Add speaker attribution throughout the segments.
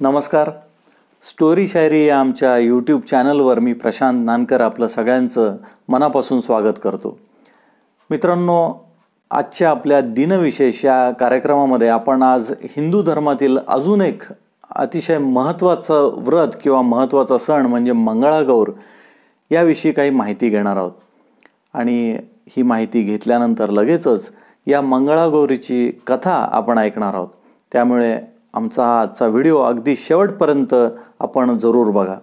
Speaker 1: नमस्कार स्टोरी शायरी या आमच्या यूट्यूब चॅनलवर मी प्रशांत नानकर आपलं सगळ्यांचं मनापासून स्वागत करतो मित्रांनो आजच्या आपल्या दिनविशेष या कार्यक्रमामध्ये आपण आज हिंदू धर्मातील अजून एक अतिशय महत्त्वाचं व्रत किंवा महत्त्वाचा सण म्हणजे मंगळागौर याविषयी काही माहिती घेणार आहोत आणि ही माहिती घेतल्यानंतर लगेचच या मंगळागौरीची कथा आपण ऐकणार आहोत त्यामुळे आमचा हा आजचा व्हिडिओ अगदी शेवटपर्यंत आपण जरूर बघा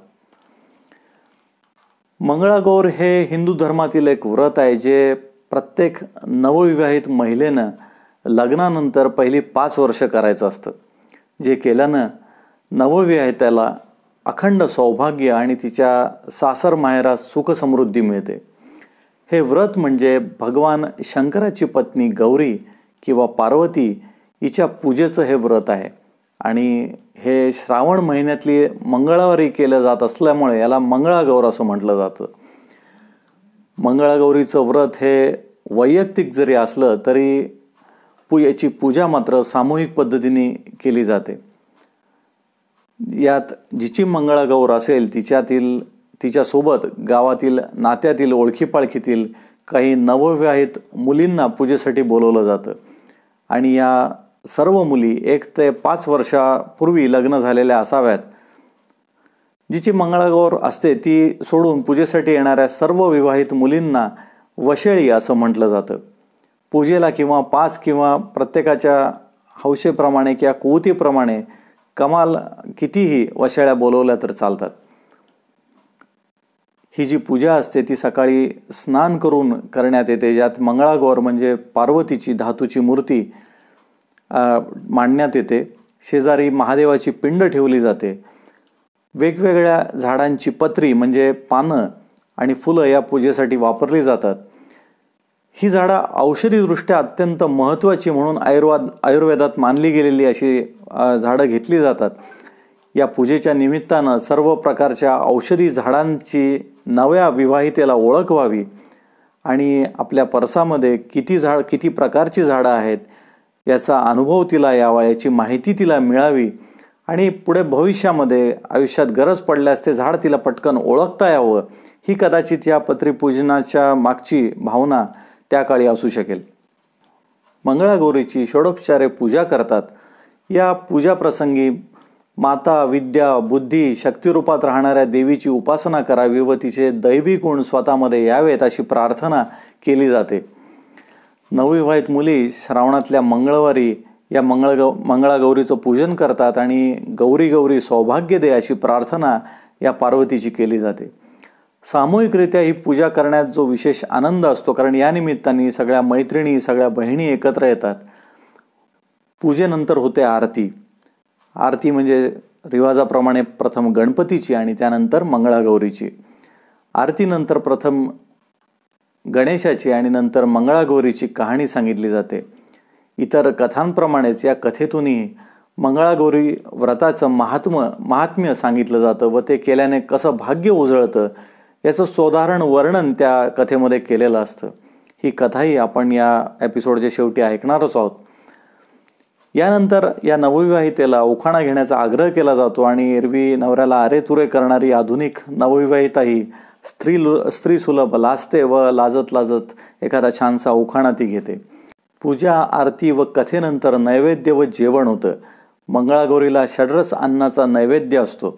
Speaker 1: मंगळागौर हे हिंदू धर्मातील एक व्रत आहे जे प्रत्येक नवविवाहित महिलेनं लग्नानंतर पहिली पाच वर्ष करायचं असतं जे केल्यानं नवविवाहित्याला अखंड सौभाग्य आणि तिच्या सासर माहेरात सुखसमृद्धी मिळते हे व्रत म्हणजे भगवान शंकराची पत्नी गौरी किंवा पार्वती हिच्या पूजेचं हे व्रत आहे आणि हे श्रावण महिन्यातली मंगळावारी केलं जात असल्यामुळे याला मंगळागौर असं म्हटलं जातं मंगळागौरीचं व्रत हे वैयक्तिक जरी असलं तरी पू याची पूजा मात्र सामूहिक पद्धतीने केली जाते यात जिची मंगळागौर असेल तिच्यातील तिच्यासोबत गावातील नात्यातील ओळखीपाळखीतील काही नवविवाहित मुलींना पूजेसाठी बोलवलं जातं आणि या सर्व मुली एक ते पाच वर्षापूर्वी लग्न झालेल्या असाव्यात जिची मंगळागौर असते ती सोडून पूजेसाठी येणाऱ्या सर्व विवाहित मुलींना वशेळी असं म्हटलं जातं पूजेला किंवा पाच किंवा प्रत्येकाच्या हौशेप्रमाणे किंवा कुवतीप्रमाणे कमाल कितीही वशाळ्या बोलवल्या तर चालतात ही जी पूजा असते ती सकाळी स्नान करून करण्यात येते ज्यात मंगळागौर म्हणजे पार्वतीची धातूची मूर्ती मांडण्यात येते शेजारी महादेवाची पिंड ठेवली जाते वेगवेगळ्या झाडांची पत्री म्हणजे पानं आणि फुलं या पूजेसाठी वापरली जातात ही झाडं औषधीदृष्ट्या अत्यंत महत्त्वाची म्हणून आयुर्वाद आयुर्वेदात मानली गेलेली अशी झाडं घेतली जातात या पूजेच्या निमित्तानं सर्व प्रकारच्या औषधी झाडांची नव्या विवाहितेला ओळख व्हावी आणि आपल्या परसामध्ये किती झाड किती प्रकारची झाडं आहेत याचा अनुभव तिला यावा याची माहिती तिला मिळावी आणि पुढे भविष्यामध्ये आयुष्यात गरज पडल्यास ते झाड तिला पटकन ओळखता यावं ही कदाचित या पत्रीपूजनाच्या मागची भावना त्या काळी असू शकेल मंगळागौरीची षोडोपचारे पूजा करतात या पूजाप्रसंगी माता विद्या बुद्धी शक्तिरूपात राहणाऱ्या देवीची उपासना करावी व तिचे दैवी गुण स्वतःमध्ये यावेत अशी प्रार्थना केली जाते नवविवाहित मुली श्रावणातल्या मंगळवारी या मंगळगौ मंगळागौरीचं पूजन करतात आणि गौरी गौरी सौभाग्य दे अशी प्रार्थना या पार्वतीची केली जाते सामूहिकरित्या ही पूजा करण्यात जो विशेष आनंद असतो कारण या निमित्ताने सगळ्या मैत्रिणी सगळ्या बहिणी एकत्र येतात पूजेनंतर होते आरती आरती म्हणजे रिवाजाप्रमाणे प्रथम गणपतीची आणि त्यानंतर मंगळागौरीची आरतीनंतर प्रथम गणेशाची आणि नंतर मंगळागौरीची कहाणी सांगितली जाते इतर कथांप्रमाणेच या कथेतूनही मंगळागौरी व्रताचं महात्म महात्म्य सांगितलं जातं व ते केल्याने कसं भाग्य उजळतं याचं सोदाहरण वर्णन त्या कथेमध्ये केलेलं असतं ही कथाही आपण या एपिसोडच्या शेवटी ऐकणारच आहोत यानंतर या नवविवाहितेला उखाणा घेण्याचा आग्रह केला जातो आणि एरवी नवऱ्याला आरे तुरे करणारी आधुनिक नवविवाहिताही स्त्री स्त्री सुलभ लाजते व लाजत लाजत एखादा छानसा उखाणा ती घेते पूजा आरती व कथेनंतर नैवेद्य व जेवण होतं मंगळागौरीला षडरस अन्नाचा नैवेद्य असतो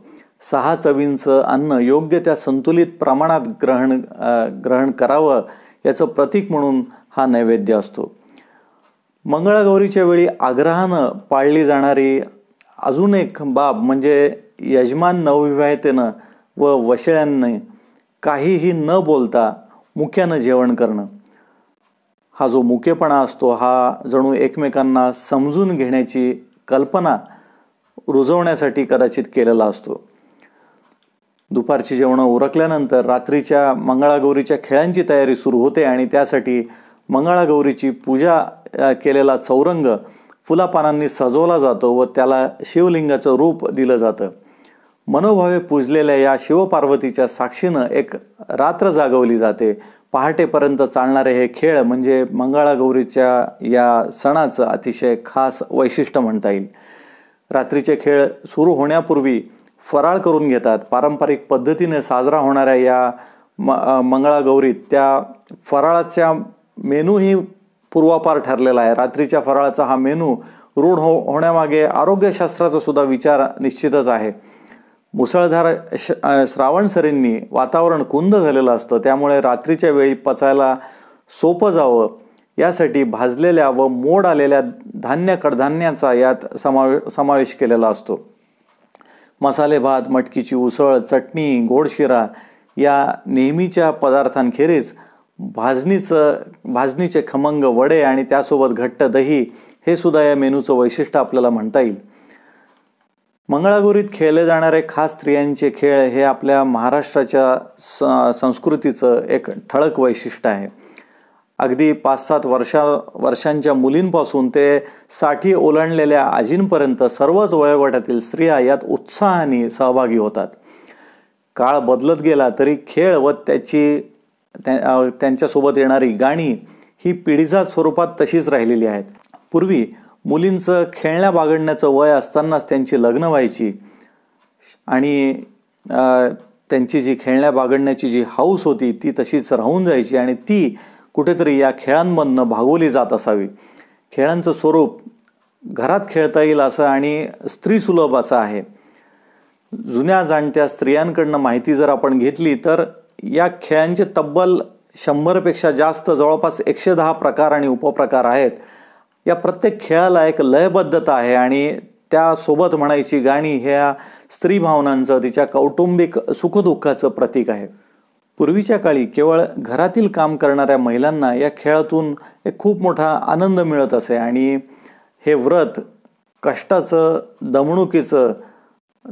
Speaker 1: सहा चवींचं अन्न योग्य त्या संतुलित प्रमाणात ग्रहण ग्रहण करावं याचं प्रतीक म्हणून हा नैवेद्य असतो मंगळागौरीच्या वेळी आग्रहानं पाळली जाणारी अजून एक बाब म्हणजे यजमान नवविवाहितेनं व वशिळ्यांनी काहीही न बोलता मुख्यानं जेवण करणं हा जो मुकेपणा असतो हा जणू एकमेकांना समजून घेण्याची कल्पना रुजवण्यासाठी कदाचित केलेला असतो दुपारची जेवणं उरकल्यानंतर रात्रीच्या मंगळागौरीच्या खेळांची तयारी सुरू होते आणि त्यासाठी मंगळागौरीची पूजा केलेला चौरंग फुलापानांनी सजवला जातो व त्याला शिवलिंगाचं रूप दिलं जातं मनोभावे पूजलेल्या या शिवपार्वतीच्या साक्षीनं एक रात्र जागवली जाते पहाटेपर्यंत चालणारे हे खेळ म्हणजे मंगळागौरीच्या या सणाचं अतिशय खास वैशिष्ट्य म्हणता येईल रात्रीचे खेळ सुरू होण्यापूर्वी फराळ करून घेतात पारंपरिक पद्धतीने साजरा होणाऱ्या या म मंगळागौरीत त्या फराळाच्या मेनूही पूर्वापार ठरलेला आहे रात्रीच्या फराळाचा हा मेनू रूढ हो होण्यामागे आरोग्यशास्त्राचा सुद्धा विचार निश्चितच आहे मुसळधार श श्रावण सरींनी वातावरण कुंद झालेलं असतं त्यामुळे रात्रीच्या वेळी पचायला सोपं जावं यासाठी भाजलेल्या व मोड आलेल्या धान्य कडधान्याचा यात समावे समावेश केलेला असतो मसाले भात मटकीची उसळ चटणी गोडशिरा या नेहमीच्या पदार्थांखेरीज भाजणीचं भाजणीचे खमंग वडे आणि त्यासोबत घट्ट दही हे सुद्धा या मेनूचं वैशिष्ट्य आपल्याला म्हणता येईल मंगळागुरीत खेळले जाणारे खास स्त्रियांचे खेळ हे आपल्या महाराष्ट्राच्या संस्कृतीचं एक ठळक वैशिष्ट्य आहे अगदी पाच सात वर्षा वर्षांच्या मुलींपासून ते साठी ओलांडलेल्या आजींपर्यंत सर्वच वयोगटातील स्त्रिया यात उत्साहाने सहभागी होतात काळ बदलत गेला तरी खेळ व त्याची त्यांच्यासोबत येणारी गाणी ही पिढीजात स्वरूपात तशीच राहिलेली आहेत पूर्वी मुलींचं खेळण्या बागडण्याचं वय असतानाच त्यांची लग्न व्हायची आणि त्यांची जी खेळण्या बागडण्याची जी हाऊस होती ती तशीच राहून जायची आणि ती कुठेतरी या खेळांमधनं भागवली जात असावी खेळांचं स्वरूप घरात खेळता येईल असं आणि स्त्री सुलभ असं आहे जुन्या जाणत्या स्त्रियांकडनं माहिती जर आपण घेतली तर या खेळांचे तब्बल शंभरपेक्षा जास्त जवळपास एकशे दहा प्रकार आणि उपप्रकार आहेत या प्रत्येक खेळाला एक लयबद्धता आहे आणि त्यासोबत म्हणायची गाणी ह्या स्त्री भावनांचं तिच्या कौटुंबिक सुखदुःखाचं प्रतीक आहे पूर्वीच्या काळी केवळ घरातील काम करणाऱ्या महिलांना या खेळातून एक खूप मोठा आनंद मिळत असे आणि हे व्रत कष्टाचं दमणुकीचं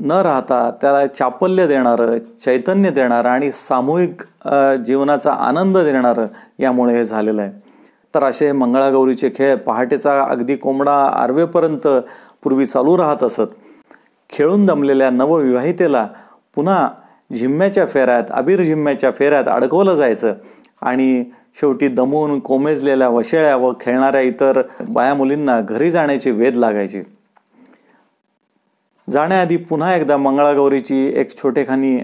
Speaker 1: न राहता त्याला चापल्य देणारं चैतन्य देणारं आणि सामूहिक जीवनाचा आनंद देणारं यामुळे हे झालेलं आहे तर असे मंगळागौरीचे खेळ पहाटेचा अगदी कोंबडा आरवेपर्यंत पूर्वी चालू राहत असत खेळून दमलेल्या नवविवाहितेला पुन्हा झिम्म्याच्या फेऱ्यात अबीर झिम्म्याच्या फेऱ्यात अडकवलं जायचं आणि शेवटी दमून कोमेजलेल्या वशेळ्या व खेळणाऱ्या इतर बाया मुलींना घरी जाण्याची वेध लागायची जाण्याआधी पुन्हा एकदा मंगळागौरीची एक छोटेखानी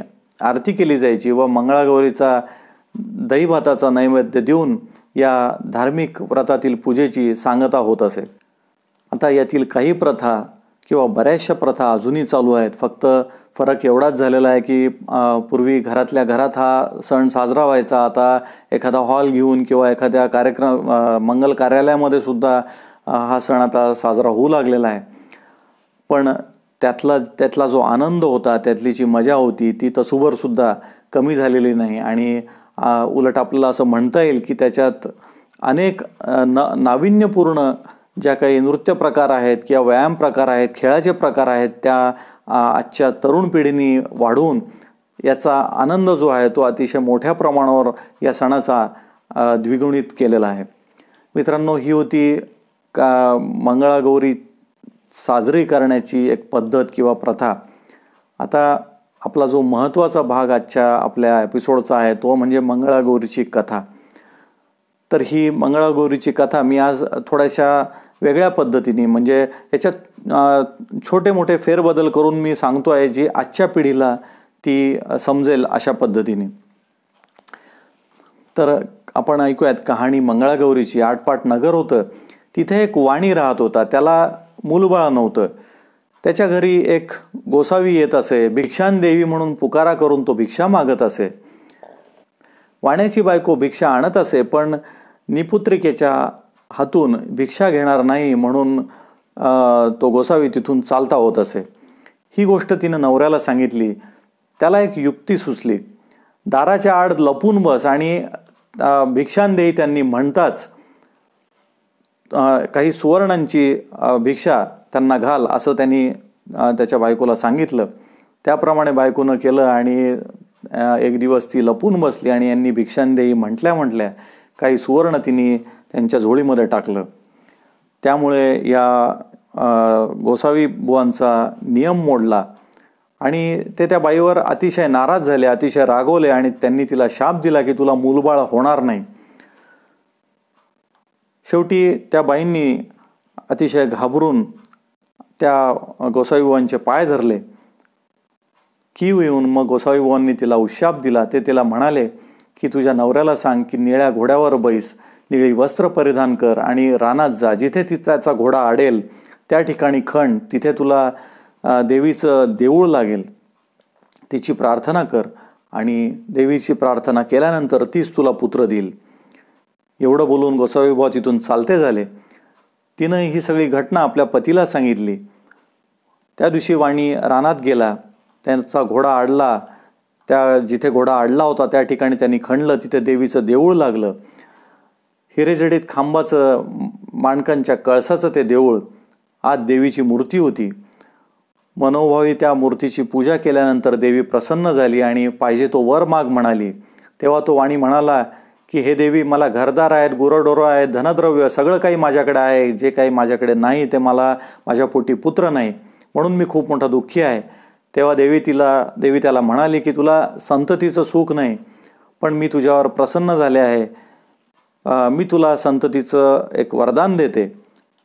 Speaker 1: आरती केली जायची व मंगळागौरीचा दहीभाताचा नैवेद्य देऊन या धार्मिक व्रतातील पूजेची सांगता होत असेल आता यातील काही प्रथा किंवा बऱ्याचशा प्रथा अजूनही चालू आहेत फक्त फरक एवढाच झालेला आहे की पूर्वी घरातल्या घरात हा सण साजरा व्हायचा आता एखादा हॉल घेऊन किंवा एखाद्या कार्यक्रम मंगल कार्यालयामध्ये सुद्धा हा सण आता साजरा होऊ लागलेला आहे पण त्यातला त्यातला जो आनंद होता त्यातली जी मजा होती ती तसूभरसुद्धा कमी झालेली नाही आणि उलट आपल्याला असं म्हणता येईल की त्याच्यात अनेक न नाविन्यपूर्ण ज्या काही नृत्य प्रकार आहेत किंवा व्यायाम प्रकार आहेत खेळाचे प्रकार आहेत त्या आजच्या तरुण पिढीने वाढवून याचा आनंद जो आहे तो अतिशय मोठ्या प्रमाणावर या सणाचा द्विगुणित केलेला आहे मित्रांनो ही होती का मंगळागौरी साजरी करण्याची एक पद्धत किंवा प्रथा आता आपला जो महत्त्वाचा भाग आजच्या आपल्या एपिसोडचा आहे तो म्हणजे मंगळागौरीची कथा तर ही मंगळागौरीची कथा मी आज थोड्याशा वेगळ्या पद्धतीने म्हणजे याच्यात छोटे मोठे फेरबदल करून मी सांगतो आहे जी आजच्या पिढीला ती समजेल अशा पद्धतीने तर आपण ऐकूयात कहाणी मंगळागौरीची आठपाट नगर होतं तिथे एक वाणी राहत होता त्याला मूलबाळ नव्हतं त्याच्या घरी एक गोसावी येत असे भिक्षान देवी म्हणून पुकारा करून तो भिक्षा मागत असे वाण्याची बायको भिक्षा आणत असे पण निपुत्रिकेच्या हातून भिक्षा घेणार नाही म्हणून तो गोसावी तिथून चालता होत असे ही गोष्ट तिनं नवऱ्याला सांगितली त्याला एक युक्ती सुचली दाराच्या आड लपून बस आणि भिक्षांदेही त्यांनी म्हणताच काही सुवर्णांची भिक्षा त्यांना घाल असं त्यांनी त्याच्या बायकोला सांगितलं त्याप्रमाणे बायकोनं केलं आणि एक दिवस ती लपून बसली आणि यांनी देई म्हटल्या म्हटल्या काही सुवर्ण तिने त्यांच्या झोळीमध्ये टाकलं त्यामुळे या गोसावी बुवांचा नियम मोडला आणि ते त्या बाईवर अतिशय नाराज झाले अतिशय रागवले आणि त्यांनी तिला शाप दिला की तुला मूलबाळ होणार नाही शेवटी त्या बाईंनी अतिशय घाबरून त्या गोसाईबाबांचे पाय धरले की येऊन मग गोसाईबुवांनी तिला उशाप दिला ते तिला म्हणाले की तुझ्या नवऱ्याला सांग की निळ्या घोड्यावर बैस निळी वस्त्र परिधान कर आणि रानात जा जिथे तिचा घोडा आडेल त्या ठिकाणी खण तिथे तुला देवीचं देऊळ लागेल तिची प्रार्थना कर आणि देवीची प्रार्थना केल्यानंतर तीच तुला पुत्र देईल एवढं बोलून गोसाईबुवा तिथून चालते झाले तिनं ही सगळी घटना आपल्या पतीला सांगितली त्या दिवशी वाणी रानात गेला त्यांचा घोडा आडला त्या जिथे घोडा आडला होता त्या ठिकाणी त्यांनी खणलं तिथे देवीचं देऊळ लागलं हिरेजडीत खांबाचं माणकांच्या कळसाचं ते देऊळ आज देवीची मूर्ती होती मनोभावी त्या मूर्तीची पूजा केल्यानंतर देवी प्रसन्न झाली आणि पाहिजे तो वर माग म्हणाली तेव्हा तो वाणी म्हणाला की हे देवी मला घरदार आहेत गुरंढोरं आहेत धनद्रव्य सगळं काही माझ्याकडे आहे जे काही माझ्याकडे नाही ते मला माझ्या पोटी पुत्र नाही म्हणून मी खूप मोठा दुःखी आहे तेव्हा देवी तिला देवी त्याला म्हणाली की तुला संततीचं सुख नाही पण मी तुझ्यावर प्रसन्न झाले आहे मी तुला संततीचं एक वरदान देते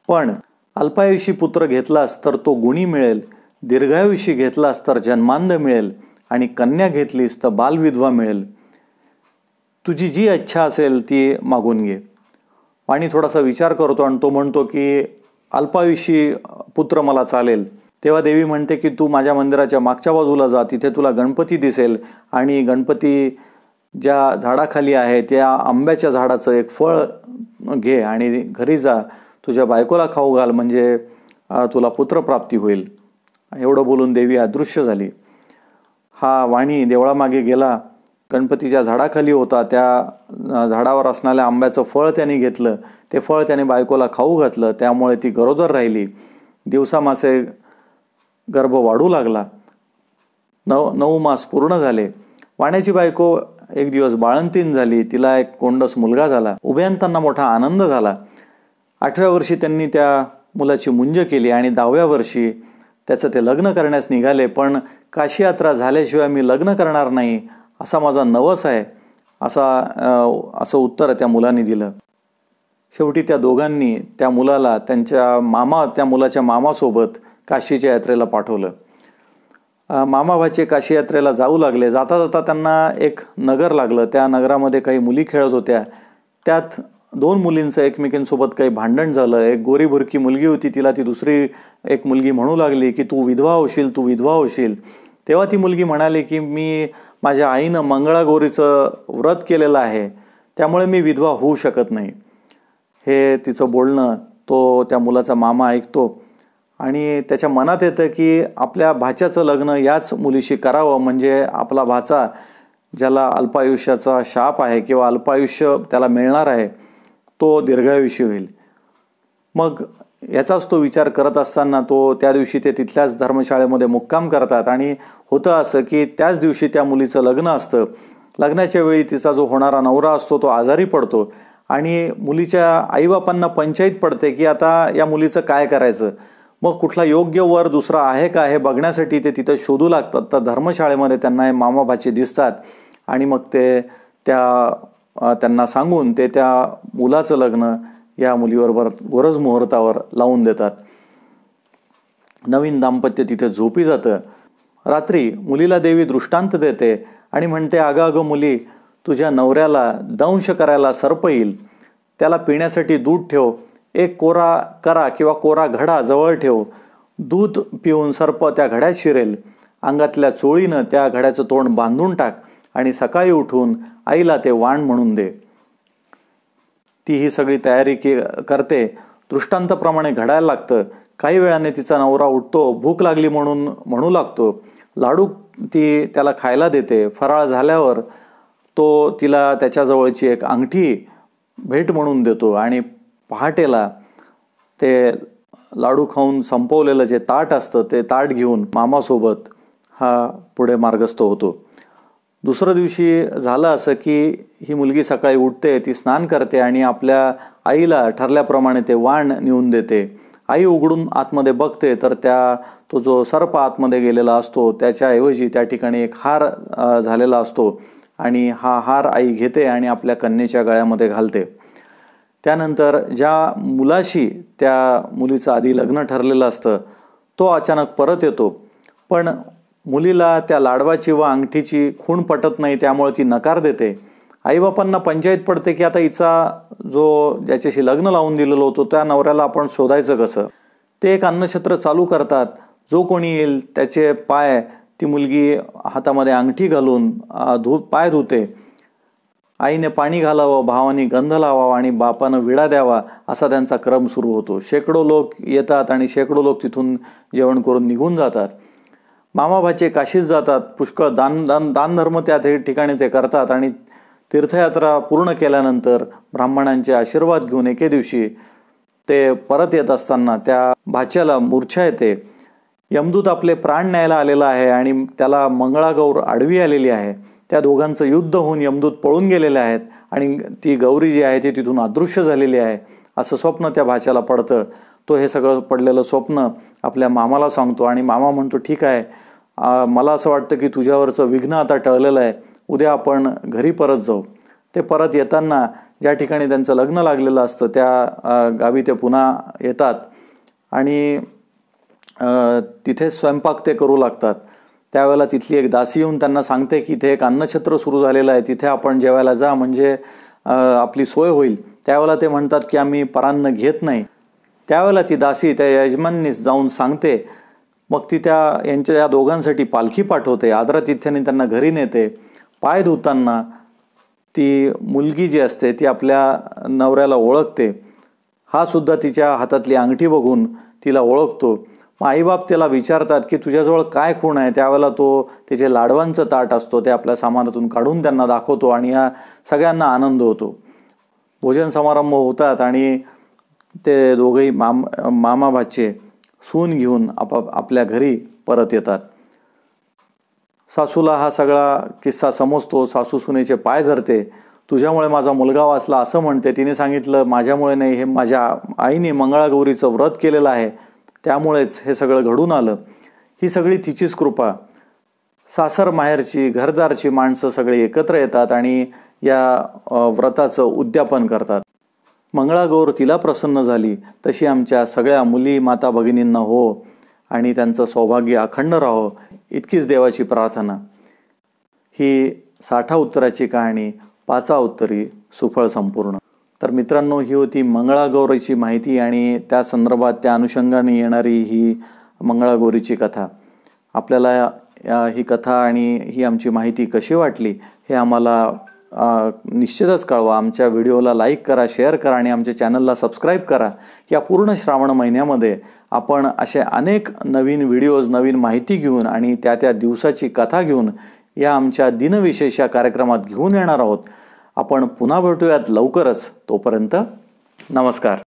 Speaker 1: पण अल्पायुषी पुत्र घेतलास तर तो गुणी मिळेल दीर्घायुषी घेतलास तर जन्मांध मिळेल आणि कन्या घेतलीस तर बालविधवा मिळेल तुझी जी इच्छा असेल ती मागून घे आणि थोडासा विचार करतो आणि तो म्हणतो की अल्पाविषयी पुत्र मला चालेल तेव्हा देवी म्हणते की तू माझ्या मंदिराच्या मागच्या बाजूला जा तिथे तुला गणपती दिसेल आणि गणपती ज्या झाडाखाली आहे त्या आंब्याच्या झाडाचं एक फळ घे आणि घरी जा तुझ्या बायकोला खाऊ घाल म्हणजे तुला पुत्रप्राप्ती होईल एवढं बोलून देवी अदृश्य झाली हा वाणी देवळामागे गेला गणपतीच्या झाडाखाली होता त्या झाडावर असणाऱ्या आंब्याचं फळ त्यांनी घेतलं ते फळ त्याने बायकोला खाऊ घातलं त्यामुळे ती गरोदर राहिली दिवसामासे गर्भ वाढू लागला नऊ नऊ मास पूर्ण झाले वाण्याची बायको एक दिवस बाळंतीन झाली तिला एक कोंडस मुलगा झाला उभयांतांना मोठा आनंद झाला आठव्या वर्षी त्यांनी त्या मुलाची मुंज केली आणि दहाव्या वर्षी त्याचं ते लग्न करण्यास निघाले पण काशी यात्रा झाल्याशिवाय मी लग्न करणार नाही असा माझा नवस आहे असा असं उत्तर त्या मुलांनी दिलं शेवटी त्या दोघांनी त्या मुलाला त्यांच्या मामा त्या मुलाच्या मामासोबत काशीच्या यात्रेला पाठवलं मामाबाचे काशी यात्रेला जाऊ लागले जाता जाता त्यांना एक नगर लागलं त्या नगरामध्ये काही मुली खेळत होत्या त्यात दोन मुलींचं एकमेकींसोबत काही भांडण झालं एक गोरीभुरकी मुलगी होती तिला ती दुसरी एक मुलगी म्हणू लागली की तू विधवा होशील तू विधवा होशील तेव्हा ती मुलगी म्हणाली की मी माझ्या आईनं मंगळागौरीचं व्रत केलेलं आहे त्यामुळे मी विधवा होऊ शकत नाही हे तिचं बोलणं तो त्या मुलाचा मामा ऐकतो आणि त्याच्या मनात येतं की आपल्या भाच्याचं लग्न याच मुलीशी करावं म्हणजे आपला भाचा ज्याला अल्पायुष्याचा शाप आहे किंवा अल्पायुष्य त्याला मिळणार आहे तो दीर्घायुष्य होईल मग याचाच तो विचार करत असताना तो त्या दिवशी ते तिथल्याच धर्मशाळेमध्ये मुक्काम करतात आणि होतं असं की त्याच दिवशी त्या मुलीचं लग्न असतं लग्नाच्या वेळी तिचा जो होणारा नवरा असतो तो आजारी पडतो आणि मुलीच्या आईबापांना पंचायत पडते की आता या मुलीचं काय करायचं मग कुठला योग्य वर दुसरा आहे का हे बघण्यासाठी ते तिथं शोधू लागतात तर धर्मशाळेमध्ये त्यांना हे मामाभाची दिसतात आणि मग ते त्या त्यांना सांगून ते त्या मुलाचं लग्न या मुलीवर गरज मुहूर्तावर लावून देतात नवीन दाम्पत्य तिथे झोपी जातं रात्री मुलीला देवी दृष्टांत देते आणि म्हणते अगं अगं मुली तुझ्या नवऱ्याला दंश करायला सर्प येईल त्याला पिण्यासाठी दूध ठेव एक कोरा करा किंवा कोरा घडा जवळ ठेव दूध पिऊन सर्प त्या घड्यात शिरेल अंगातल्या चोळीनं त्या घड्याचं तोंड बांधून टाक आणि सकाळी उठून आईला ते वाण म्हणून दे ती ही सगळी तयारी के करते दृष्टांताप्रमाणे घडायला लागतं काही वेळाने तिचा नवरा उठतो भूक लागली म्हणून म्हणू लागतो लाडू ती त्याला खायला देते फराळ झाल्यावर तो तिला त्याच्याजवळची एक अंगठी भेट म्हणून देतो आणि पहाटेला ते लाडू खाऊन संपवलेलं जे ताट असतं ते ताट घेऊन मामासोबत हा पुढे मार्गस्थ होतो दुसऱ्या दिवशी झालं असं की ही मुलगी सकाळी उठते ती स्नान करते आणि आपल्या आईला ठरल्याप्रमाणे ते वाण नेऊन देते आई उघडून आतमध्ये बघते तर त्या तो जो सर्प आतमध्ये गेलेला असतो त्याच्याऐवजी त्या ठिकाणी एक हार झालेला असतो आणि हा हार आई घेते आणि आपल्या कन्येच्या गळ्यामध्ये घालते त्यानंतर ज्या मुलाशी त्या मुलीचं आधी लग्न ठरलेलं असतं तो अचानक परत येतो पण मुलीला त्या लाडवाची व अंगठीची खूण पटत नाही त्यामुळे ती नकार देते आईबापांना पंचायत पडते की आता हिचा जो ज्याच्याशी लग्न लावून दिलेलो होतो त्या नवऱ्याला आपण शोधायचं कसं ते एक अन्नक्षेत्र चालू करतात जो कोणी येईल त्याचे पाय ती मुलगी हातामध्ये अंगठी घालून धु पाय धुते आईने पाणी घालावं भावाने गंध लावावा आणि बापानं विडा द्यावा असा त्यांचा क्रम सुरू होतो शेकडो लोक येतात आणि शेकडो लोक तिथून जेवण करून निघून जातात मामाभाचे काशीच जातात पुष्कळ दान दान दानधर्म त्या ठिकाणी ते करतात आणि तीर्थयात्रा पूर्ण केल्यानंतर ब्राह्मणांचे आशीर्वाद घेऊन एके दिवशी ते परत येत असताना त्या भाच्याला मूर्छा येते यमदूत आपले प्राण न्यायला आलेला आहे आणि त्याला मंगळागौर आडवी आलेली आहे त्या दोघांचं युद्ध होऊन यमदूत पळून गेलेले आहेत आणि ती गौरी जी आहे ती तिथून अदृश्य झालेली आहे असं स्वप्न त्या भाच्याला पडतं तो हे सगळं पडलेलं स्वप्न आपल्या मामाला सांगतो आणि मामा म्हणतो ठीक आहे मला असं वाटतं की तुझ्यावरचं विघ्न आता टळलेलं आहे उद्या आपण घरी परत जाऊ ते परत येताना ज्या ठिकाणी त्यांचं लग्न लागलेलं असतं त्या गावी ते पुन्हा येतात आणि तिथे स्वयंपाक ते करू लागतात त्यावेळेला तिथली एक दासी येऊन त्यांना सांगते की इथे एक अन्नछत्र सुरू झालेलं आहे तिथे आपण जेवायला जा म्हणजे आपली सोय होईल त्यावेळेला ते म्हणतात की आम्ही परान्न घेत नाही त्यावेळेला ती दासी त्या यजमाननीस जाऊन सांगते मग ती त्या यांच्या या दोघांसाठी पालखी पाठवते आदरा तिथ्याने त्यांना घरी नेते पाय धुताना ती मुलगी जी असते ती आपल्या नवऱ्याला ओळखते हा सुद्धा तिच्या हातातली अंगठी बघून तिला ओळखतो मग आईबाप त्याला विचारतात की तुझ्याजवळ काय खूण आहे त्यावेळेला तो त्याचे लाडवांचं ताट असतो ते आपल्या सामानातून काढून त्यांना दाखवतो आणि या सगळ्यांना आनंद होतो भोजन समारंभ होतात आणि ते दोघेही मामा मामाभाचे सून घेऊन आपाप आपल्या घरी परत येतात सासूला हा सगळा किस्सा समजतो सासू सुनेचे पाय धरते तुझ्यामुळे माझा मुलगा वाचला असं म्हणते तिने सांगितलं माझ्यामुळे नाही हे माझ्या आईने मंगळागौरीचं व्रत केलेलं आहे त्यामुळेच हे सगळं घडून आलं ही सगळी तिचीच कृपा सासर माहेरची घरदारची माणसं सगळी एकत्र येतात आणि या व्रताचं उद्यापन करतात मंगळागौर तिला प्रसन्न झाली तशी आमच्या सगळ्या मुली माता भगिनींना हो आणि त्यांचं सौभाग्य अखंड राहो इतकीच देवाची प्रार्थना ही साठा उत्तराची कहाणी पाचा उत्तरी सुफळ संपूर्ण तर मित्रांनो ही होती मंगळागौरीची माहिती आणि त्या संदर्भात त्या अनुषंगाने येणारी ही मंगळागौरीची कथा आपल्याला ही कथा आणि ही आमची माहिती कशी वाटली हे आम्हाला निश्चितच कळवा आमच्या व्हिडिओला लाईक करा शेअर करा आणि आमच्या चॅनलला सबस्क्राईब करा या पूर्ण श्रावण महिन्यामध्ये आपण असे अनेक नवीन व्हिडिओज नवीन माहिती घेऊन आणि त्या त्या दिवसाची कथा घेऊन या आमच्या दिनविशेष या कार्यक्रमात घेऊन येणार आहोत आपण पुन्हा भेटूयात लवकरच तोपर्यंत नमस्कार